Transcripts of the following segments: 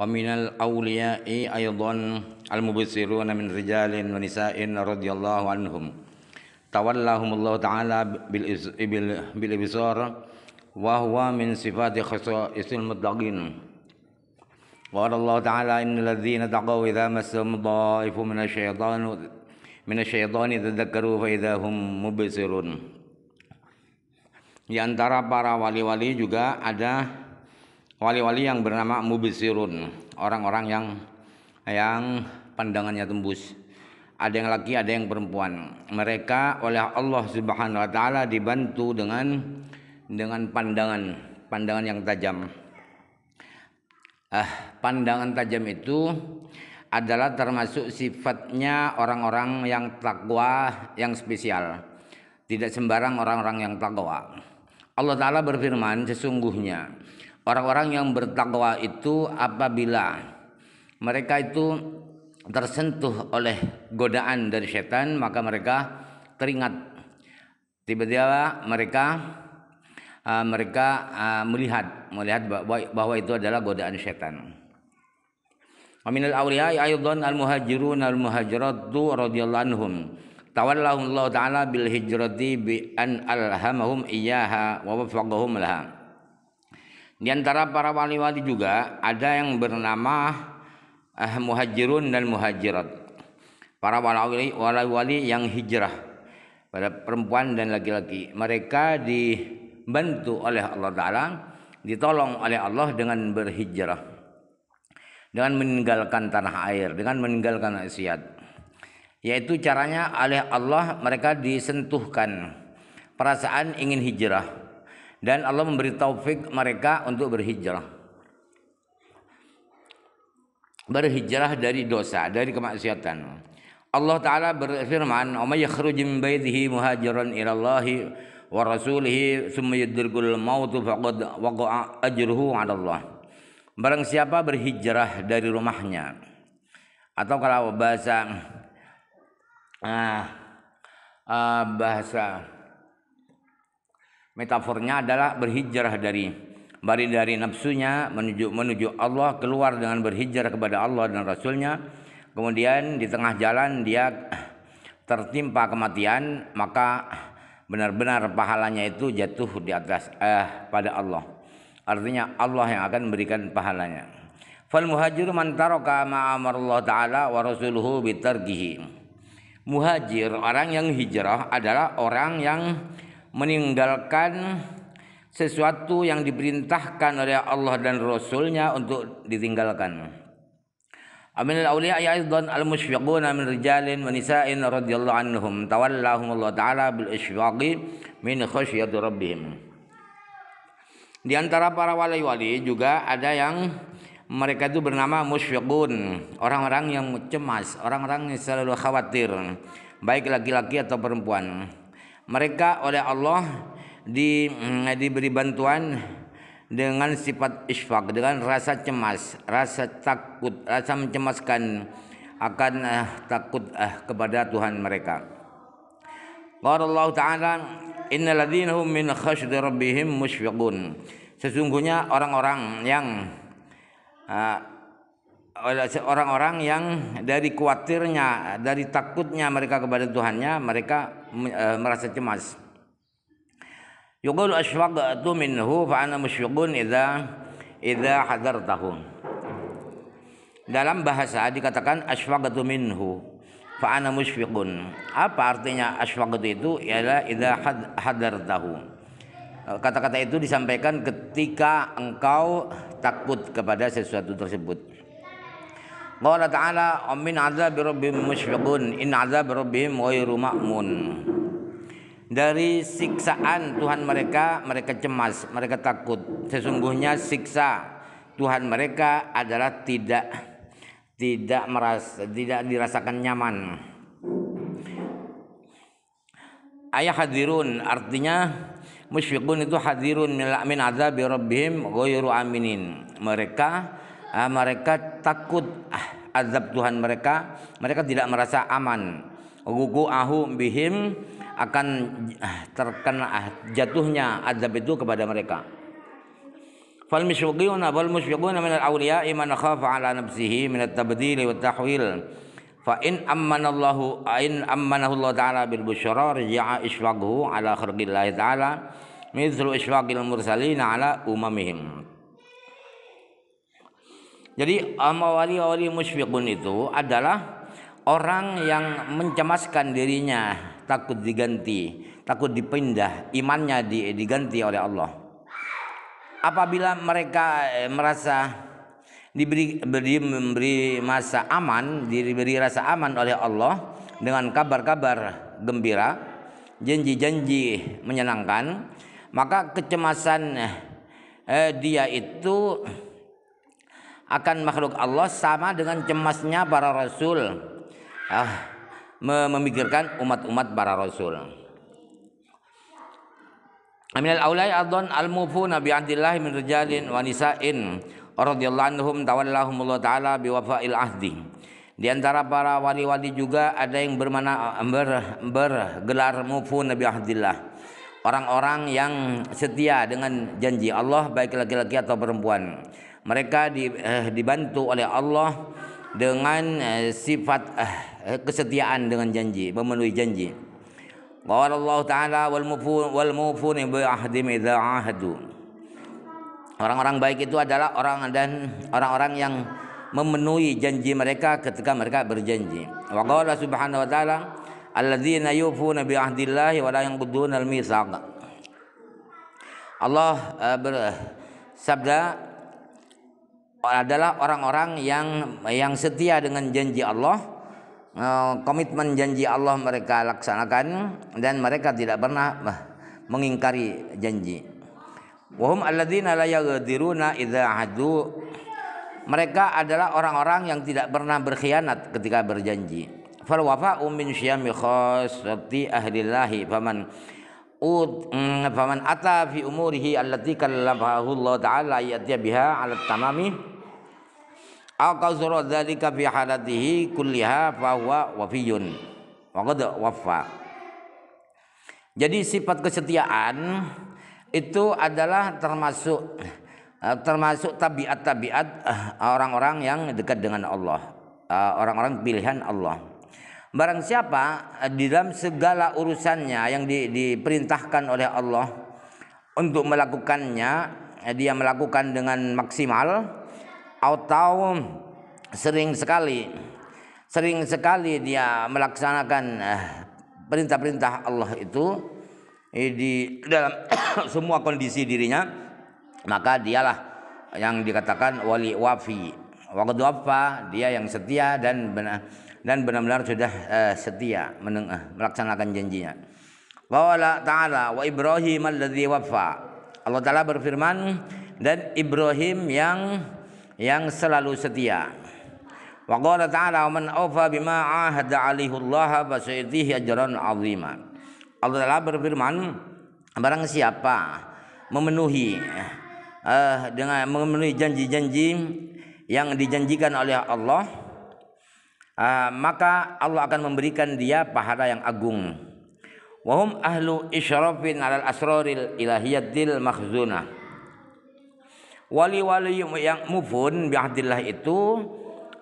ومن الأولياء أيضا المبصرون من رجال ونساء رضي الله عنهم تولاهم الله تعالى بالإبصار وهو من صفات خصائص المتقين قال الله تعالى إن الذين تقوا إذا مسهم ضائف من الشيطان من الشيطان تذكروا فإذا هم مبصرون Di antara para wali-wali juga ada wali-wali yang bernama mubisirun, orang-orang yang yang pandangannya tembus. Ada yang laki, ada yang perempuan. Mereka oleh Allah Subhanahu wa taala dibantu dengan dengan pandangan, pandangan yang tajam. Eh, pandangan tajam itu adalah termasuk sifatnya orang-orang yang takwa yang spesial. Tidak sembarang orang-orang yang takwa. Allah Ta'ala berfirman sesungguhnya orang-orang yang bertakwa itu apabila mereka itu tersentuh oleh godaan dari setan maka mereka teringat tiba-tiba mereka uh, mereka uh, melihat melihat bahwa itu adalah godaan setan. Wa minal awliya aydan al muhajirun al muhajiratu radhiyallahu anhum tawallahullahu taala bil hijrati bi an alhamahum iyyaha wa waffaqahum laha di antara para wali-wali juga ada yang bernama eh, muhajirun dan muhajirat para wali-wali yang hijrah pada perempuan dan laki-laki mereka dibantu oleh Allah taala ditolong oleh Allah dengan berhijrah dengan meninggalkan tanah air dengan meninggalkan asiat yaitu caranya oleh Allah mereka disentuhkan perasaan ingin hijrah dan Allah memberi taufik mereka untuk berhijrah berhijrah dari dosa dari kemaksiatan Allah taala berfirman "Oma yakhruju min baitihi muhajiran ila Allah wa rasulihi summa yudrikul maut faqad waqa'a ajruhu 'ala Allah" Barang siapa berhijrah dari rumahnya atau kalau bahasa nah, eh, bahasa metafornya adalah berhijrah dari bari dari nafsunya menuju menuju Allah keluar dengan berhijrah kepada Allah dan Rasulnya kemudian di tengah jalan dia tertimpa kematian maka benar-benar pahalanya itu jatuh di atas eh, pada Allah artinya Allah yang akan memberikan pahalanya fal muhajir man taraka ma taala wa rasuluhu Muhajir, orang yang hijrah adalah orang yang meninggalkan sesuatu yang diperintahkan oleh Allah dan Rasulnya untuk ditinggalkan. Amin al-awliya aydan ya al-mushfiquna min rijalin wa nisa'in radhiyallahu anhum tawallahum Allah taala bil ishfaqi min khasyati rabbihim. Di antara para wali-wali juga ada yang mereka itu bernama musyukun orang-orang yang cemas orang-orang yang selalu khawatir baik laki-laki atau perempuan mereka oleh Allah di, mm, diberi bantuan dengan sifat isfak dengan rasa cemas rasa takut rasa mencemaskan akan eh, takut eh, kepada Tuhan mereka Qala Allah Ta'ala innalladzina min rabbihim musyfiqun sesungguhnya orang-orang yang oleh orang-orang yang dari khawatirnya, dari takutnya mereka kepada Tuhannya, mereka eh, merasa cemas. Yuqalu asfaqtu minhu fa ana musyqun idza idza hadartahu. Dalam bahasa dikatakan asfaqtu minhu fa ana musyfiqun. Apa artinya asfaqtu itu? Ialah idza hadartahu. Eh, kata-kata itu disampaikan ketika engkau takut kepada sesuatu tersebut. Allah Ta'ala Amin azab rabbim musyfiqun in azab rabbim ghairu ma'mun. Dari siksaan Tuhan mereka, mereka cemas, mereka takut. Sesungguhnya siksa Tuhan mereka adalah tidak tidak merasa tidak dirasakan nyaman. Ayah hadirun artinya musyfiqun itu hadirun min azabi rabbihim ghairu aminin mereka uh, mereka takut ah, azab Tuhan mereka mereka tidak merasa aman gugu ahu bihim akan ah, terkena ah, jatuhnya azab itu kepada mereka fal musyfiquna wal musyfiquna min al awliya man khafa ala nafsihi min at tabdil wa tahwil fa in ammanallahu ain ammanahullahu taala bil busyara raja'a isfaqhu ala khalqillah taala mithlu isfaqil mursalin ala umamihim jadi amawali wali musyfiqun itu adalah orang yang mencemaskan dirinya takut diganti, takut dipindah, imannya diganti oleh Allah. Apabila mereka eh, merasa diberi beri, memberi masa aman, diberi rasa aman oleh Allah dengan kabar-kabar gembira, janji-janji menyenangkan, maka kecemasan eh, dia itu akan makhluk Allah sama dengan cemasnya para rasul ah, memikirkan umat-umat para rasul. Aminal aulai adon al mufu Nabi adillah min rijalin wa nisa'in radhiyallahu anhum tawallahumullah taala biwafail ahdi. Di antara para wali-wali juga ada yang bermana, ber, bergelar mufu Nabi Ahdillah. Orang-orang yang setia dengan janji Allah baik laki-laki atau perempuan. Mereka di, eh, dibantu oleh Allah dengan eh, sifat eh, kesetiaan dengan janji, memenuhi janji. Qala Allah Ta'ala wal mufu wal mufu bi ahdi idza ahadu. Orang-orang baik itu adalah orang dan orang-orang yang memenuhi janji mereka ketika mereka berjanji. Wa qala subhanahu wa ta'ala alladzina yufuna bi ahdillahi wa la yanquduna al Allah eh, bersabda adalah orang-orang yang yang setia dengan janji Allah eh, komitmen janji Allah mereka laksanakan dan mereka tidak pernah mengingkari janji. Wahum alladzina la yaghdiruna idza Mereka adalah orang-orang yang tidak pernah berkhianat ketika berjanji. Fal wafa'u min syiyami khassati ahlillahi faman ud mm, faman ata fi umurihi allati kallafahu Allah taala ya'ti biha 'ala tamami aw qazara dzalika fi halatihi kulliha fa huwa wafiyun wa qad jadi sifat kesetiaan itu adalah termasuk eh, termasuk tabiat-tabiat eh, orang-orang yang dekat dengan Allah, eh, orang-orang pilihan Allah. Barang siapa di dalam segala urusannya yang di, diperintahkan oleh Allah untuk melakukannya, dia melakukan dengan maksimal atau sering sekali sering sekali dia melaksanakan perintah-perintah Allah itu di dalam semua kondisi dirinya maka dialah yang dikatakan wali wafi waktu apa dia yang setia dan benar dan benar-benar sudah uh, setia menengah eh, melaksanakan janjinya bahwa ta'ala wa ibrahim alladzi wafa Allah taala berfirman dan Ibrahim yang yang selalu setia wa qala ta'ala man awfa bima ahada alaihi Allah fa sayatihi ajran 'azima Allah Ta'ala berfirman barang siapa memenuhi uh, dengan memenuhi janji-janji yang dijanjikan oleh Allah uh, maka Allah akan memberikan dia pahala yang agung wahum ahlu isyrafin alal asroril ilahiyatil makhzunah wali-wali yang mufun biahdillah itu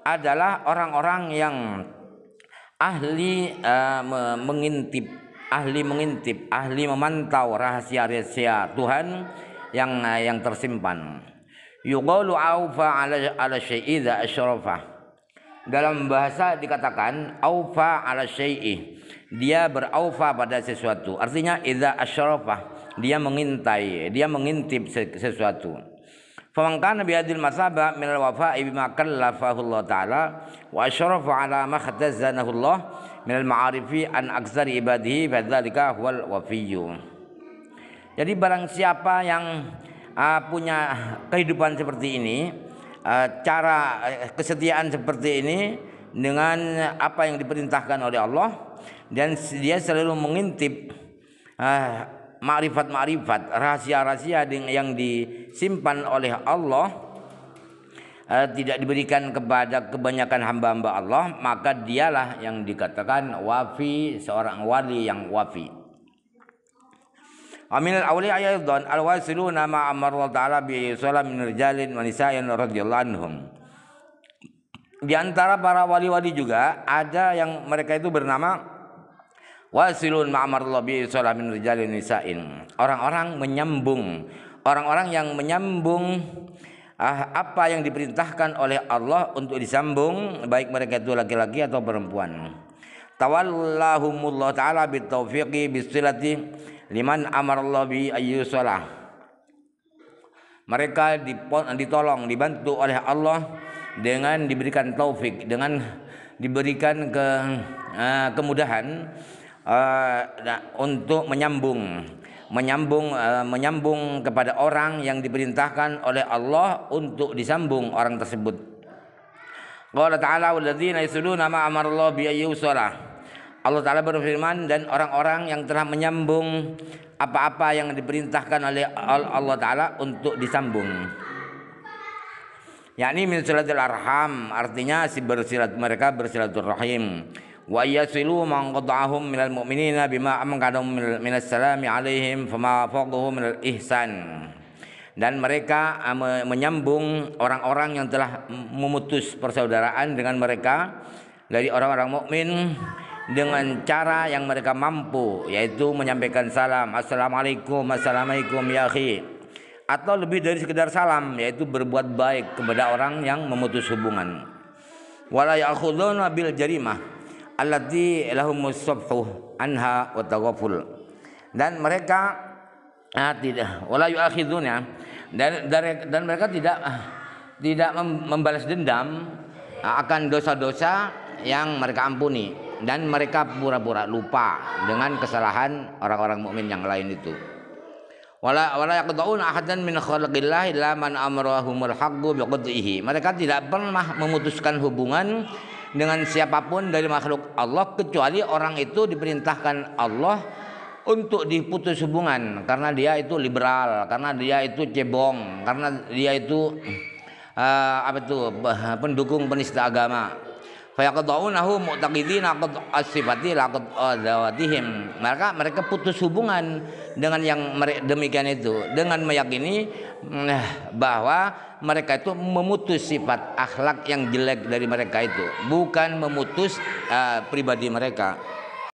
adalah orang-orang yang ahli uh, mengintip ahli mengintip, ahli memantau rahasia-rahasia Tuhan yang yang tersimpan. Yuqalu aufa ala ala syai'i asyrafa. Dalam bahasa dikatakan aufa ala syai'i. Dia beraufa pada sesuatu. Artinya idza asyrafa. Dia mengintai, dia mengintip sesuatu. Faman kana bihadil masaba min al-wafa'i bima kallafahu Allah taala wa asyrafa ala ma khatazanahu Allah minal ma'arifi an aksar ibadihi fadzalika huwal wafiyyu jadi barang siapa yang uh, punya kehidupan seperti ini uh, cara eh, kesetiaan seperti ini dengan apa yang diperintahkan oleh Allah dan dia selalu mengintip uh, ma'rifat-ma'rifat rahasia-rahasia yang disimpan oleh Allah Eh, tidak diberikan kepada kebanyakan hamba-hamba Allah maka dialah yang dikatakan wafi seorang wali yang wafi Amin al-awliya aydan al-wasiluna ma amara ta'ala bi salam min rijalin wa nisa'in radhiyallahu anhum di antara para wali-wali juga ada yang mereka itu bernama wasilun ma'amarullah bi min rijalin nisa'in. Orang-orang menyambung, orang-orang yang menyambung Ah, apa yang diperintahkan oleh Allah untuk disambung baik mereka itu laki-laki atau perempuan. Tawallahumullah taala bitaufiqi bisilati liman amarallahu bi ayyusalah. Mereka ditolong, dibantu oleh Allah dengan diberikan taufik, dengan diberikan ke uh, kemudahan uh, untuk menyambung menyambung uh, menyambung kepada orang yang diperintahkan oleh Allah untuk disambung orang tersebut. Qala ta'ala walladzina yasuduna ma amarallahu bi ayyusala. Allah taala berfirman dan orang-orang yang telah menyambung apa-apa yang diperintahkan oleh Allah taala untuk disambung. Yakni min suratul arham artinya si bersilat mereka bersilaturahim wa yasilu man qad'ahum minal mu'minina bima amkanahum minas salami alaihim fama faqahu minal ihsan dan mereka ah, menyambung orang-orang yang telah memutus persaudaraan dengan mereka dari orang-orang mukmin dengan cara yang mereka mampu yaitu menyampaikan salam assalamualaikum assalamualaikum ya akhi atau lebih dari sekedar salam yaitu berbuat baik kepada orang yang memutus hubungan wala ya'khuduna bil jarimah allati lahum subhu anha wa taghaful dan mereka ah, tidak wala yuakhiduna dan, dan dan mereka tidak ah, tidak membalas dendam ah, akan dosa-dosa yang mereka ampuni dan mereka pura-pura lupa dengan kesalahan orang-orang mukmin yang lain itu. Wala wala yaqta'un ahadan min khalqillah illa man amarahumul haqqu biqadhihi. Mereka tidak pernah memutuskan hubungan dengan siapapun dari makhluk Allah kecuali orang itu diperintahkan Allah untuk diputus hubungan karena dia itu liberal, karena dia itu cebong, karena dia itu uh, apa itu pendukung penista agama mu'taqidina qad asifati laqad mereka mereka putus hubungan dengan yang demikian itu dengan meyakini hmm, eh, bahwa mereka itu memutus sifat akhlak yang jelek dari mereka itu bukan memutus uh, pribadi mereka